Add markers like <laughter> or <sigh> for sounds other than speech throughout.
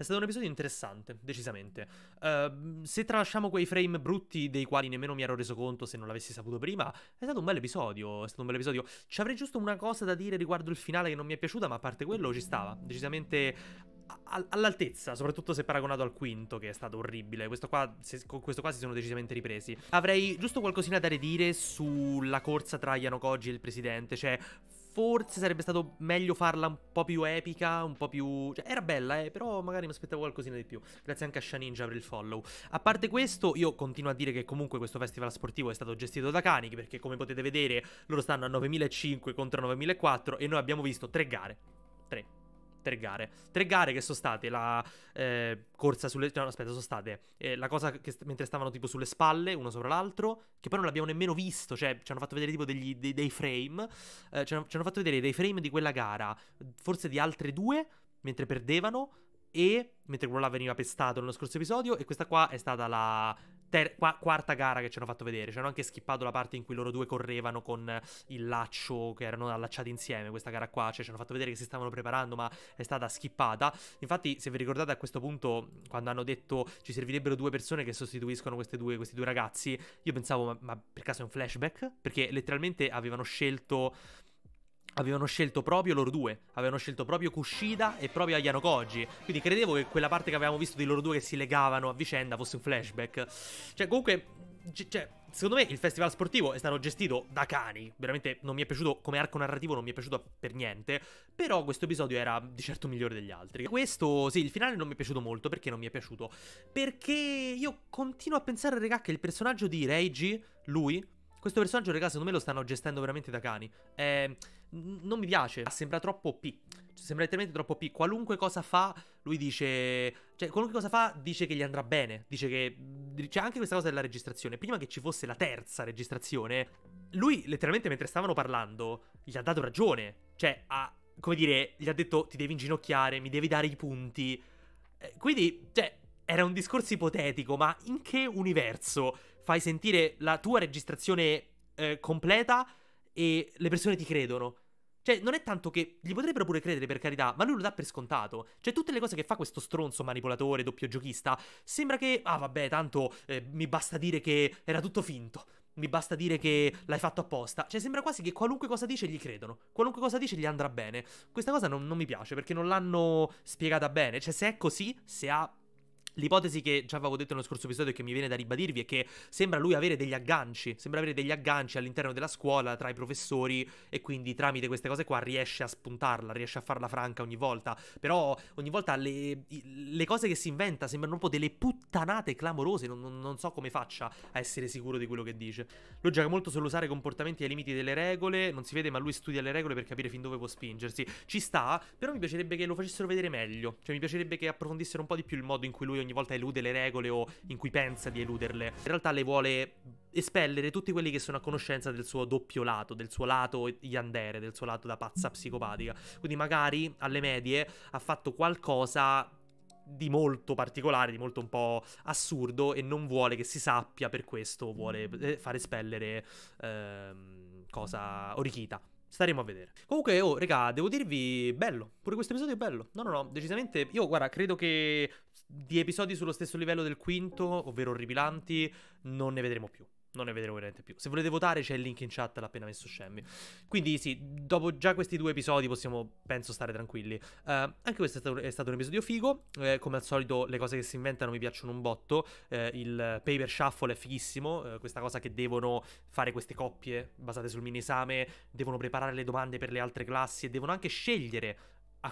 È stato un episodio interessante, decisamente. Uh, se tralasciamo quei frame brutti dei quali nemmeno mi ero reso conto se non l'avessi saputo prima, è stato un bel episodio, è stato un bel episodio. Ci avrei giusto una cosa da dire riguardo il finale che non mi è piaciuta, ma a parte quello ci stava, decisamente all'altezza, soprattutto se paragonato al quinto, che è stato orribile. Questo qua, se, con questo qua si sono decisamente ripresi. Avrei giusto qualcosina da ridire sulla corsa tra Yanokoji e il presidente. Cioè, Forse sarebbe stato meglio farla un po' più epica, un po' più... Cioè, era bella, eh, però magari mi aspettavo qualcosina di più. Grazie anche a Shaninja per il follow. A parte questo, io continuo a dire che comunque questo festival sportivo è stato gestito da Kanik, perché come potete vedere loro stanno a 9.500 contro 9.400 e noi abbiamo visto tre gare tre gare. Tre gare che sono state la eh, corsa sulle... No, aspetta, sono state eh, la cosa che st- mentre stavano tipo sulle spalle, uno sopra l'altro, che poi non l'abbiamo nemmeno visto, cioè ci hanno fatto vedere tipo degli, dei, dei, frame, eh, ci, hanno, ci hanno fatto vedere dei frame di quella gara, forse di altre due, mentre perdevano, e mentre quello là veniva pestato nello scorso episodio e questa qua è stata la, ter- qua- quarta gara che ci hanno fatto vedere. Ci hanno anche skippato la parte in cui loro due correvano con il laccio che erano allacciati insieme. Questa gara qua, cioè ci hanno fatto vedere che si stavano preparando, ma è stata skippata. Infatti, se vi ricordate a questo punto, quando hanno detto ci servirebbero due persone che sostituiscono due, questi due ragazzi, io pensavo, ma, ma per caso è un flashback? Perché letteralmente avevano scelto Avevano scelto proprio loro due, avevano scelto proprio Kushida e proprio Ayano Koji. Quindi credevo che quella parte che avevamo visto di loro due che si legavano a vicenda fosse un flashback. Cioè, comunque, cioè, secondo me il festival sportivo è stato gestito da cani. Veramente non mi è piaciuto come arco narrativo, non mi è piaciuto per niente. Però questo episodio era di certo migliore degli altri. Questo, sì, il finale non mi è piaciuto molto. Perché non mi è piaciuto? Perché io continuo a pensare, regà, che il personaggio di Reiji, lui, questo personaggio, regà, secondo me lo stanno gestendo veramente da cani. Eh non mi piace, sembra troppo P. Sembra letteralmente troppo P. Qualunque cosa fa, lui dice... Cioè, qualunque cosa fa, dice che gli andrà bene. Dice che... C'è cioè, anche questa cosa della registrazione. Prima che ci fosse la terza registrazione, lui letteralmente mentre stavano parlando, gli ha dato ragione. Cioè, ha... Come dire, gli ha detto ti devi inginocchiare, mi devi dare i punti. Eh, quindi, cioè, era un discorso ipotetico, ma in che universo fai sentire la tua registrazione eh, completa e le persone ti credono? Cioè, non è tanto che gli potrebbero pure credere, per carità, ma lui lo dà per scontato. Cioè, tutte le cose che fa questo stronzo manipolatore, doppio giochista, sembra che, ah vabbè, tanto eh, mi basta dire che era tutto finto. Mi basta dire che l'hai fatto apposta. Cioè, sembra quasi che qualunque cosa dice gli credono. Qualunque cosa dice gli andrà bene. Questa cosa non, non mi piace perché non l'hanno spiegata bene. Cioè, se è così, se ha L'ipotesi che già avevo detto nello scorso episodio e che mi viene da ribadirvi è che sembra lui avere degli agganci, sembra avere degli agganci all'interno della scuola tra i professori e quindi tramite queste cose qua riesce a spuntarla, riesce a farla franca ogni volta. Però ogni volta le, le cose che si inventa sembrano un po' delle puttanate clamorose, non, non, non, so come faccia a essere sicuro di quello che dice. Lui gioca molto sull'usare comportamenti ai limiti delle regole, non si vede ma lui studia le regole per capire fin dove può spingersi. Ci sta, però mi piacerebbe che lo facessero vedere meglio, cioè mi piacerebbe che approfondissero un po' di più il modo in cui lui ogni ogni volta elude le regole o in cui pensa di eluderle. In realtà le vuole espellere tutti quelli che sono a conoscenza del suo doppio lato, del suo lato yandere, del suo lato da pazza psicopatica. Quindi magari alle medie ha fatto qualcosa di molto particolare, di molto un po' assurdo e non vuole che si sappia, per questo vuole eh, far espellere ehm, cosa Orichita. Staremo a vedere. Comunque, oh, raga, devo dirvi, bello. Pure questo episodio è bello. No, no, no, decisamente. Io, guarda, credo che di episodi sullo stesso livello del quinto, ovvero orripilanti, non ne vedremo più. Non ne vedremo veramente più. Se volete votare c'è il link in chat, l'ha appena messo Scemmi. Quindi sì, dopo già questi due episodi possiamo, penso, stare tranquilli. Uh, anche questo è stato, è stato, un episodio figo. Eh, come al solito le cose che si inventano mi piacciono un botto. Eh, il paper shuffle è fighissimo. Eh, questa cosa che devono fare queste coppie basate sul mini esame, devono preparare le domande per le altre classi e devono anche scegliere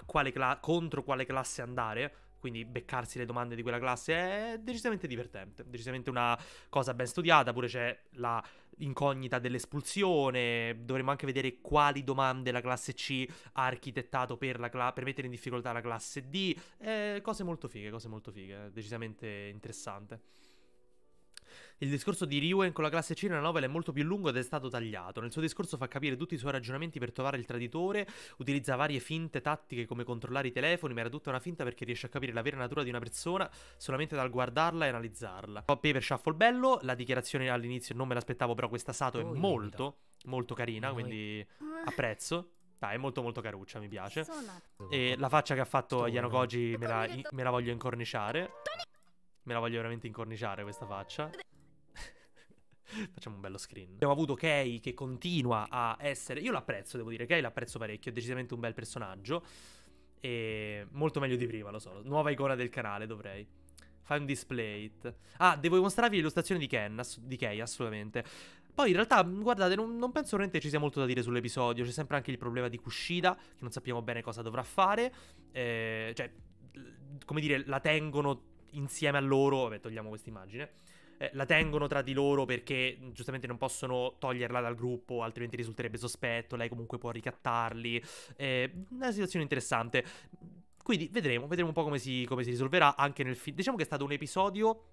quale contro quale classe andare quindi beccarsi le domande di quella classe è decisamente divertente, decisamente una cosa ben studiata, pure c'è la incognita dell'espulsione, dovremmo anche vedere quali domande la classe C ha architettato per, cla- per mettere in difficoltà la classe D, eh, cose molto fighe, cose molto fighe, decisamente interessante. Il discorso di Riwen con la classe C nella novella è molto più lungo ed è stato tagliato. Nel suo discorso fa capire tutti i suoi ragionamenti per trovare il traditore, utilizza varie finte tattiche come controllare i telefoni, ma era tutta una finta perché riesce a capire la vera natura di una persona solamente dal guardarla e analizzarla. Pop Paper Shuffle bello, la dichiarazione all'inizio non me l'aspettavo, però questa Sato è molto, molto carina, quindi ah. apprezzo. Dai, è molto molto caruccia, mi piace. E la faccia che ha fatto Yanogoji me me la voglio incorniciare. Me la voglio veramente incorniciare questa faccia. Facciamo un bello screen. Abbiamo avuto Kei che continua a essere... Io l'apprezzo, devo dire, Kei l'apprezzo parecchio, è decisamente un bel personaggio. E molto meglio di prima, lo so. Nuova icona del canale, dovrei. Fai un display. It. Ah, devo mostrarvi l'illustrazione di, Ken, di Kei, assolutamente. Poi in realtà, guardate, non, non, penso veramente ci sia molto da dire sull'episodio. C'è sempre anche il problema di Kushida, che non sappiamo bene cosa dovrà fare. Eh, cioè, come dire, la tengono insieme a loro. Vabbè, togliamo questa immagine eh, la tengono tra di loro perché giustamente non possono toglierla dal gruppo, altrimenti risulterebbe sospetto, lei comunque può ricattarli. Eh, una situazione interessante. Quindi vedremo, vedremo un po' come si, come si risolverà anche nel film. Diciamo che è stato un episodio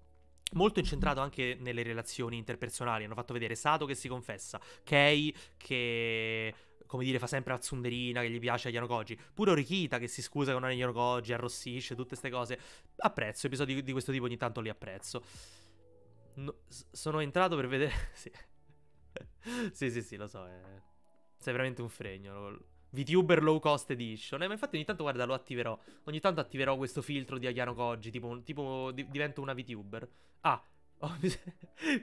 Molto incentrato anche nelle relazioni interpersonali. Hanno fatto vedere Sato che si confessa, Kei che come dire, fa sempre la zunderina che gli piace a Yanokoji. Pure Orikita che si scusa con Yanokoji, arrossisce, tutte queste cose. Apprezzo episodi di questo tipo, ogni tanto li apprezzo. No, sono entrato per vedere... <laughs> sì. sì, sì, sì, lo so. Eh. Sei veramente un fregno. VTuber Low Cost Edition. Eh, ma infatti ogni tanto, guarda, lo attiverò. Ogni tanto attiverò questo filtro di Ayano Koji, tipo, tipo di divento una VTuber. Ah, <laughs> oh, mi,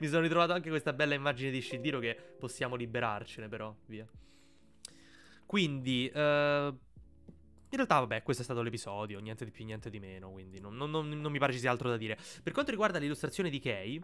mi, sono ritrovato anche questa bella immagine di Shindiro che possiamo liberarcene, però, via. Quindi, eh... In realtà, vabbè, questo è stato l'episodio, niente di più, niente di meno, quindi non, non, non, non mi pare ci sia altro da dire. Per quanto riguarda l'illustrazione di Kei,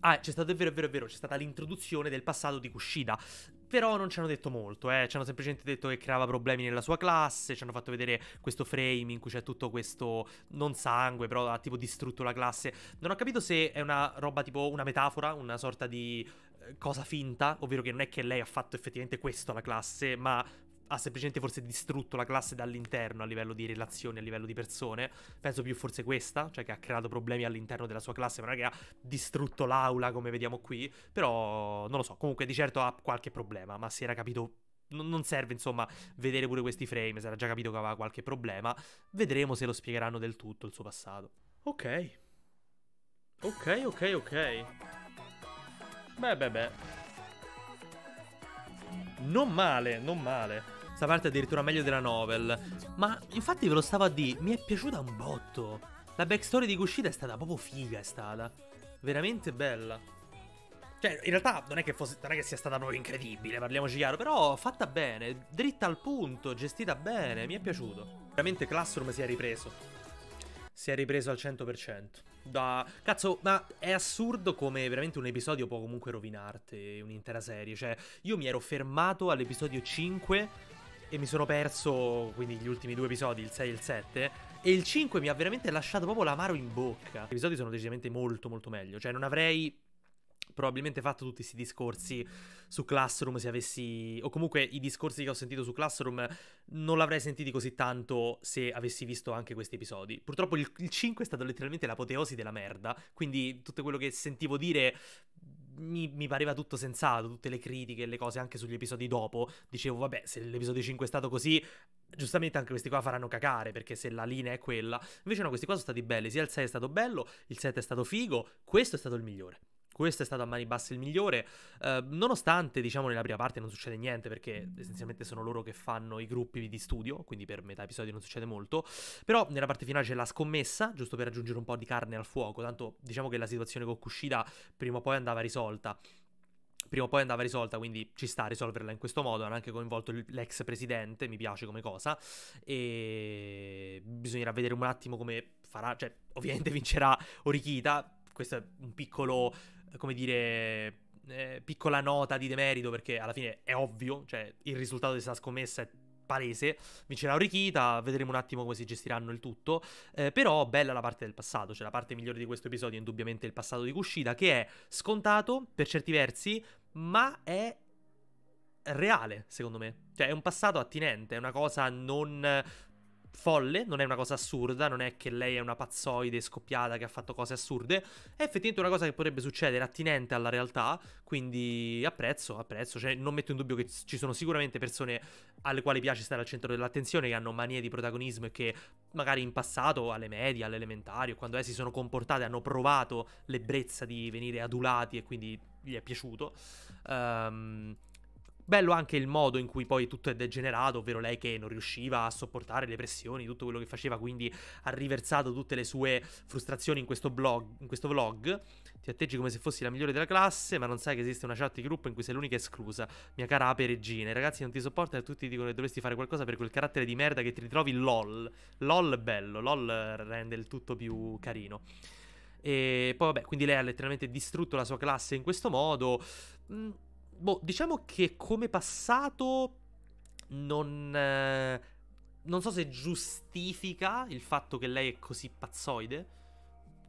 Ah, c'è stato, è vero, è vero, è vero, c'è stata l'introduzione del passato di Kushida. Però non ci hanno detto molto, eh. Ci hanno semplicemente detto che creava problemi nella sua classe. Ci hanno fatto vedere questo frame in cui c'è tutto questo. Non sangue, però ha tipo distrutto la classe. Non ho capito se è una roba tipo una metafora, una sorta di eh, cosa finta, ovvero che non è che lei ha fatto effettivamente questo alla classe, ma ha semplicemente forse distrutto la classe dall'interno a livello di relazioni, a livello di persone. Penso più forse questa, cioè che ha creato problemi all'interno della sua classe, ma non è che ha distrutto l'aula come vediamo qui, però non lo so, comunque di certo ha qualche problema, ma si era capito non serve, insomma, vedere pure questi frame, si era già capito che aveva qualche problema. Vedremo se lo spiegheranno del tutto il suo passato. Ok. Ok, ok, ok. Beh, beh, beh. Non male, non male. Questa parte è addirittura meglio della novel. Ma infatti ve lo stavo a dire, mi è piaciuta un botto. La backstory di Kushida è stata proprio figa, è stata. Veramente bella. Cioè, in realtà non è, che fosse, non è che sia stata proprio incredibile, parliamoci chiaro, però fatta bene, dritta al punto, gestita bene, mi è piaciuto. Veramente Classroom si è ripreso. Si è ripreso al 100%. Da... Cazzo, ma è assurdo come veramente un episodio può comunque rovinarti un'intera serie. Cioè, io mi ero fermato all'episodio 5 e mi sono perso quindi gli ultimi due episodi, il 6 e il 7. E il 5 mi ha veramente lasciato proprio l'amaro in bocca. Gli episodi sono decisamente molto molto meglio. Cioè non avrei probabilmente fatto tutti questi discorsi su Classroom se avessi... o comunque i discorsi che ho sentito su Classroom non l'avrei sentiti così tanto se avessi visto anche questi episodi. Purtroppo il, il 5 è stato letteralmente l'apoteosi della merda, quindi tutto quello che sentivo dire mi, mi, pareva tutto sensato, tutte le critiche e le cose anche sugli episodi dopo. Dicevo, vabbè, se l'episodio 5 è stato così, giustamente anche questi qua faranno cacare, perché se la linea è quella. Invece no, questi qua sono stati belli, sia il 6 è stato bello, il 7 è stato figo, questo è stato il migliore questo è stato a mani basse il migliore, eh, nonostante diciamo nella prima parte non succede niente perché essenzialmente sono loro che fanno i gruppi di studio, quindi per metà episodio non succede molto, però nella parte finale c'è la scommessa, giusto per aggiungere un po' di carne al fuoco, tanto diciamo che la situazione con Kushida prima o poi andava risolta prima o poi andava risolta, quindi ci sta a risolverla in questo modo. Hanno anche coinvolto l'ex presidente, mi piace come cosa. E bisognerà vedere un attimo come farà. Cioè, ovviamente <laughs> vincerà Orichita. Questo è un piccolo come dire, eh, piccola nota di demerito, perché alla fine è ovvio, cioè il risultato di questa scommessa è palese, vincerà Orichita, vedremo un attimo come si gestiranno il tutto, eh, però bella la parte del passato, cioè la parte migliore di questo episodio è indubbiamente il passato di Cuscita, che è scontato per certi versi, ma è reale, secondo me. Cioè, è un passato attinente, è una cosa non folle, non è una cosa assurda, non è che lei è una pazzoide scoppiata che ha fatto cose assurde, è effettivamente una cosa che potrebbe succedere attinente alla realtà, quindi apprezzo, apprezzo, cioè non metto in dubbio che ci sono sicuramente persone alle quali piace stare al centro dell'attenzione, che hanno manie di protagonismo e che magari in passato, alle medie, alle elementari, o quando è, si sono comportate, hanno provato l'ebbrezza di venire adulati e quindi gli è piaciuto. Ehm... Um, Bello anche il modo in cui poi tutto è degenerato, ovvero lei che non riusciva a sopportare le pressioni, tutto quello che faceva, quindi ha riversato tutte le sue frustrazioni in questo, blog, in questo vlog. Ti atteggi come se fossi la migliore della classe, ma non sai che esiste una chat di gruppo in cui sei l'unica esclusa. Mia cara ape regina, i ragazzi non ti sopportano e tutti dicono che dovresti fare qualcosa per quel carattere di merda che ti ritrovi LOL. LOL bello, LOL rende il tutto più carino. E poi vabbè, quindi lei ha letteralmente distrutto la sua classe in questo modo. Mm boh, diciamo che come passato non... Eh, non so se giustifica il fatto che lei è così pazzoide.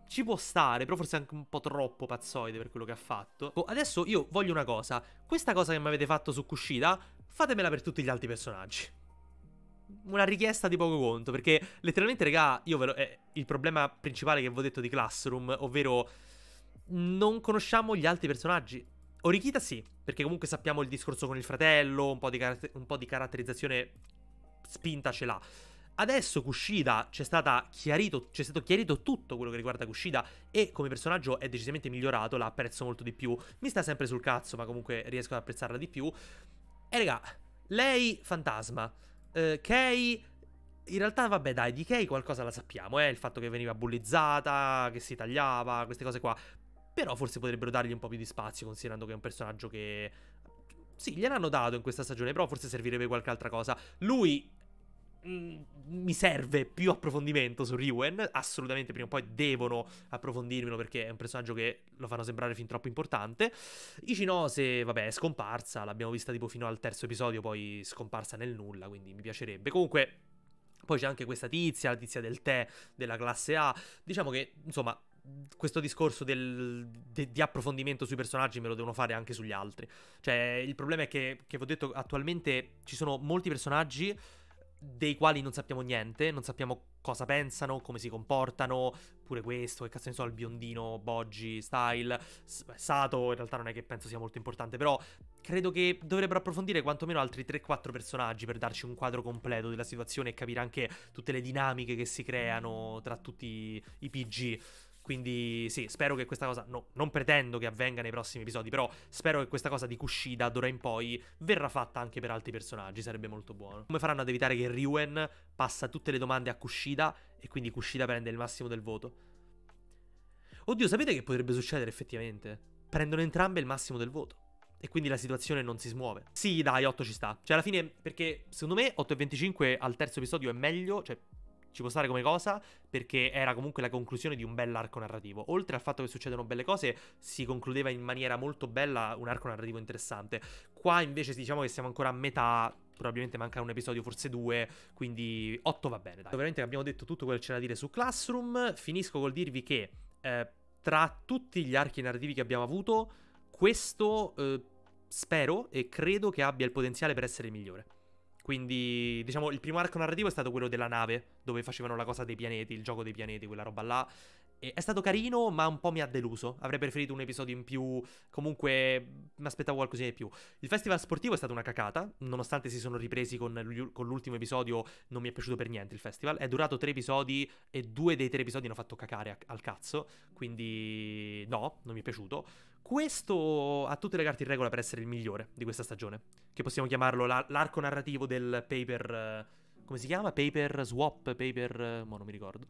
Ci può stare, però forse anche un po' troppo pazzoide per quello che ha fatto. Boh, adesso io voglio una cosa. Questa cosa che mi avete fatto su Cuscita, fatemela per tutti gli altri personaggi. Una richiesta di poco conto, perché letteralmente, regà, io ve lo... Eh, il problema principale che vi ho detto di Classroom, ovvero... Non conosciamo gli altri personaggi. Orikita sì, perché comunque sappiamo il discorso con il fratello, un po' di, car- un po di caratterizzazione spinta ce l'ha. Adesso Kushida c'è, chiarito, c'è, stato chiarito tutto quello che riguarda Kushida e come personaggio è decisamente migliorato, la apprezzo molto di più. Mi sta sempre sul cazzo, ma comunque riesco ad apprezzarla di più. E eh, raga, lei fantasma, eh, Kei... In realtà, vabbè, dai, di Kei qualcosa la sappiamo, eh, il fatto che veniva bullizzata, che si tagliava, queste cose qua. Però forse potrebbero dargli un po' più di spazio, considerando che è un personaggio che... Sì, gliel'hanno dato in questa stagione, però forse servirebbe qualche altra cosa. Lui mm, mi serve più approfondimento su Riwen. Assolutamente, prima o poi devono approfondirmelo perché è un personaggio che lo fanno sembrare fin troppo importante. Ichinose, vabbè, è scomparsa. L'abbiamo vista tipo fino al terzo episodio, poi scomparsa nel nulla. Quindi mi piacerebbe. Comunque. Poi c'è anche questa tizia, la tizia del tè della classe A. Diciamo che, insomma, questo discorso del, de, di approfondimento sui personaggi me lo devono fare anche sugli altri. Cioè, il problema è che, che vi ho detto, attualmente ci sono molti personaggi dei quali non sappiamo niente, non sappiamo cosa pensano, come si comportano, pure questo, che cazzo ne so, il biondino, Boggi, Style, Sato, in realtà non è che penso sia molto importante, però credo che dovrebbero approfondire quantomeno altri 3-4 personaggi per darci un quadro completo della situazione e capire anche tutte le dinamiche che si creano tra tutti i PG. Quindi sì, spero che questa cosa, no, non pretendo che avvenga nei prossimi episodi, però spero che questa cosa di Kushida d'ora in poi verrà fatta anche per altri personaggi, sarebbe molto buono. Come faranno ad evitare che Ryuen passa tutte le domande a Kushida e quindi Kushida prende il massimo del voto? Oddio, sapete che potrebbe succedere effettivamente? Prendono entrambe il massimo del voto. E quindi la situazione non si smuove. Sì, dai, 8 ci sta. Cioè, alla fine, perché secondo me 8 e 25 al terzo episodio è meglio, cioè ci può stare come cosa perché era comunque la conclusione di un bell'arco narrativo. Oltre al fatto che succedono belle cose, si concludeva in maniera molto bella un arco narrativo interessante. Qua invece diciamo che siamo ancora a metà probabilmente manca un episodio, forse due, quindi otto va bene, dai. Veramente abbiamo detto tutto quello che c'era da dire su Classroom, finisco col dirvi che eh, tra tutti gli archi narrativi che abbiamo avuto, questo eh, spero e credo che abbia il potenziale per essere il migliore. Quindi, diciamo, il primo arco narrativo è stato quello della nave, dove facevano la cosa dei pianeti, il gioco dei pianeti, quella roba là. E è stato carino, ma un po' mi ha deluso. Avrei preferito un episodio in più. Comunque, mi aspettavo qualcosina di più. Il festival sportivo è stato una cacata. Nonostante si sono ripresi con, l'ultimo episodio, non mi è piaciuto per niente il festival. È durato tre episodi e due dei tre episodi hanno fatto cacare al cazzo. Quindi, no, non mi è piaciuto. Questo ha tutte le carte in regola per essere il migliore di questa stagione, che possiamo chiamarlo la- l'arco narrativo del paper... Uh, come si chiama? Paper swap, paper... Uh, eh, mo boh, non mi ricordo.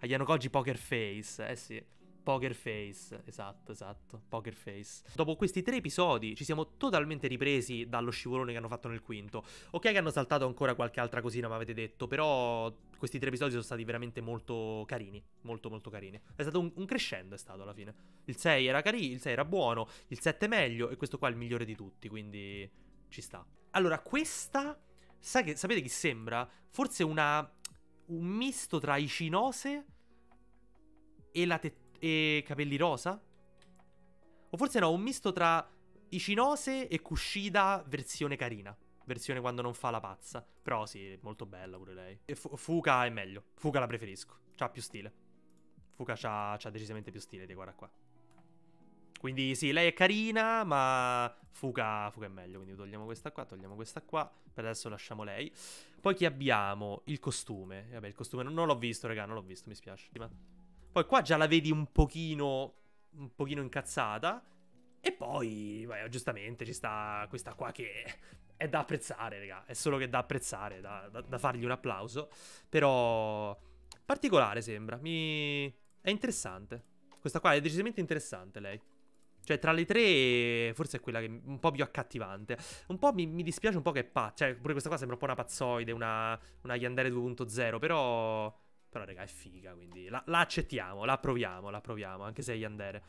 A Koji Poker Face, eh sì. Poker Face, esatto, esatto, Poker Face. Dopo questi tre episodi ci siamo totalmente ripresi dallo scivolone che hanno fatto nel quinto. Ok che hanno saltato ancora qualche altra cosina, ma avete detto, però questi tre episodi sono stati veramente molto carini, molto molto carini. È stato un, un crescendo, è stato alla fine. Il 6 era carino, il 6 era buono, il 7 meglio e questo qua è il migliore di tutti, quindi ci sta. Allora, questa, sa che, sapete chi sembra? Forse una, un misto tra Icinose e la tettona e capelli rosa? O forse no, un misto tra Ichinose e Kushida versione carina. Versione quando non fa la pazza. Però sì, molto bella pure lei. E F- Fuka è meglio. Fuka la preferisco. C'ha più stile. Fuka c'ha, c'ha decisamente più stile, ti guarda qua. Quindi sì, lei è carina, ma Fuka, Fuka è meglio. Quindi togliamo questa qua, togliamo questa qua. Per adesso lasciamo lei. Poi chi abbiamo? Il costume. Vabbè, il costume non, non l'ho visto, raga, non l'ho visto, mi spiace. Ma... Poi qua già la vedi un pochino, un pochino incazzata. E poi, beh, giustamente, ci sta questa qua che è da apprezzare, raga. È solo che da apprezzare, da, da, da fargli un applauso. Però particolare sembra. Mi... È interessante. Questa qua è decisamente interessante, lei. Cioè, tra le tre, forse è quella che è un po' più accattivante. Un po' mi, mi dispiace un po' che è pazza. Cioè, pure questa qua sembra un po' una pazzoide, una, una Yandere 2.0, però... Però, raga, è figa, quindi la, la accettiamo, la proviamo, la proviamo, anche se è Yandere.